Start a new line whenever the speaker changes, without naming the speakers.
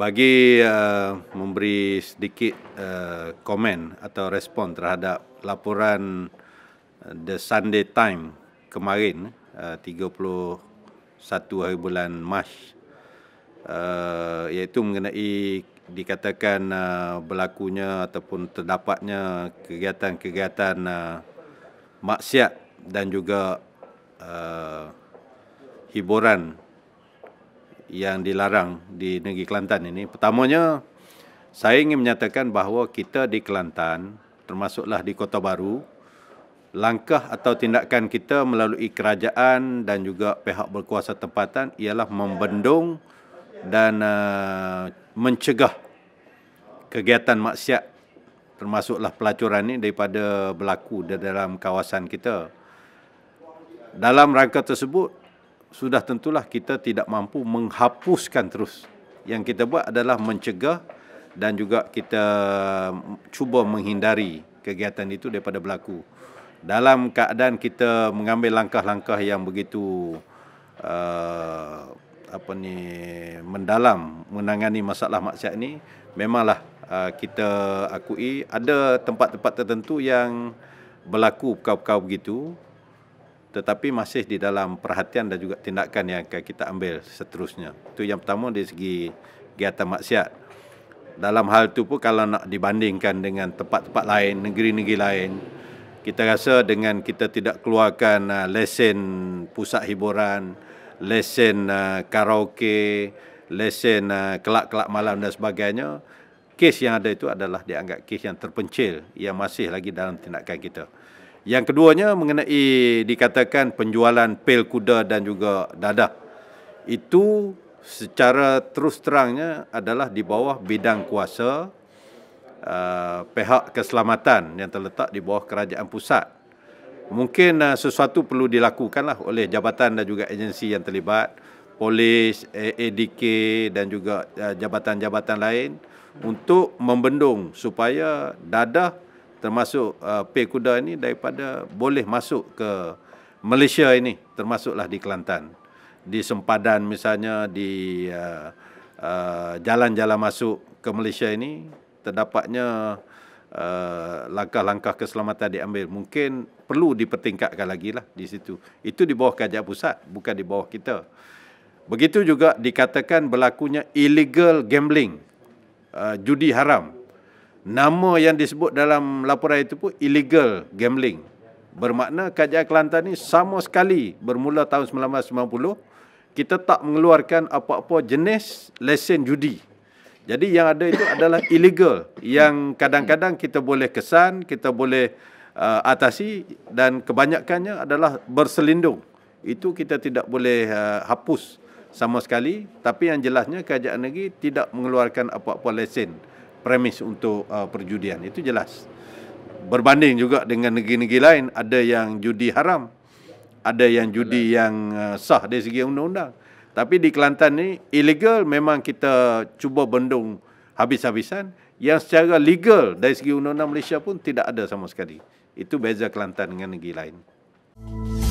bagi uh, memberi sedikit uh, komen atau respon terhadap laporan uh, The Sunday Time kemarin uh, 31 hari bulan Mac uh, iaitu mengenai dikatakan uh, berlakunya ataupun terdapatnya kegiatan-kegiatan uh, maksiat dan juga uh, hiburan yang dilarang di negeri Kelantan ini. Pertamanya, saya ingin menyatakan bahawa kita di Kelantan, termasuklah di Kota Baru, langkah atau tindakan kita melalui kerajaan dan juga pihak berkuasa tempatan ialah membendung dan uh, mencegah kegiatan maksiat termasuklah pelacuran ini daripada berlaku di dalam kawasan kita. Dalam rangka tersebut, sudah tentulah kita tidak mampu menghapuskan terus. Yang kita buat adalah mencegah dan juga kita mm, cuba menghindari kegiatan itu daripada berlaku. Dalam keadaan kita mengambil langkah-langkah yang begitu uh, apa ni mendalam menangani masalah maksiat ini, memanglah uh, kita akui ada tempat-tempat tertentu yang berlaku perkara-perkara begitu tetapi masih di dalam perhatian dan juga tindakan yang akan kita ambil seterusnya. Itu yang pertama dari segi kegiatan maksiat. Dalam hal itu pun kalau nak dibandingkan dengan tempat-tempat lain, negeri-negeri lain, kita rasa dengan kita tidak keluarkan uh, lesen pusat hiburan, lesen uh, karaoke, lesen uh, kelak-kelak malam dan sebagainya, kes yang ada itu adalah dianggap kes yang terpencil yang masih lagi dalam tindakan kita. Yang keduanya mengenai dikatakan penjualan pel kuda dan juga dadah. Itu secara terus terangnya adalah di bawah bidang kuasa uh, pihak keselamatan yang terletak di bawah kerajaan pusat. Mungkin uh, sesuatu perlu dilakukanlah oleh jabatan dan juga agensi yang terlibat, polis, ADK dan juga eh, jabatan-jabatan uh, lain untuk membendung supaya dadah termasuk uh, pay kuda ini daripada boleh masuk ke Malaysia ini termasuklah di Kelantan di sempadan misalnya di uh, uh, jalan-jalan masuk ke Malaysia ini terdapatnya uh, langkah-langkah keselamatan diambil mungkin perlu dipertingkatkan lagi lah di situ itu di bawah kajian pusat bukan di bawah kita begitu juga dikatakan berlakunya illegal gambling uh, judi haram nama yang disebut dalam laporan itu pun illegal gambling. Bermakna Kajian Kelantan ni sama sekali bermula tahun 1990 kita tak mengeluarkan apa-apa jenis lesen judi. Jadi yang ada itu adalah illegal yang kadang-kadang kita boleh kesan, kita boleh uh, atasi dan kebanyakannya adalah berselindung. Itu kita tidak boleh uh, hapus sama sekali tapi yang jelasnya kerajaan negeri tidak mengeluarkan apa-apa lesen premis untuk uh, perjudian itu jelas berbanding juga dengan negeri-negeri lain ada yang judi haram ada yang judi yang uh, sah dari segi undang-undang tapi di Kelantan ni illegal memang kita cuba bendung habis-habisan yang secara legal dari segi undang-undang Malaysia pun tidak ada sama sekali itu beza Kelantan dengan negeri lain Música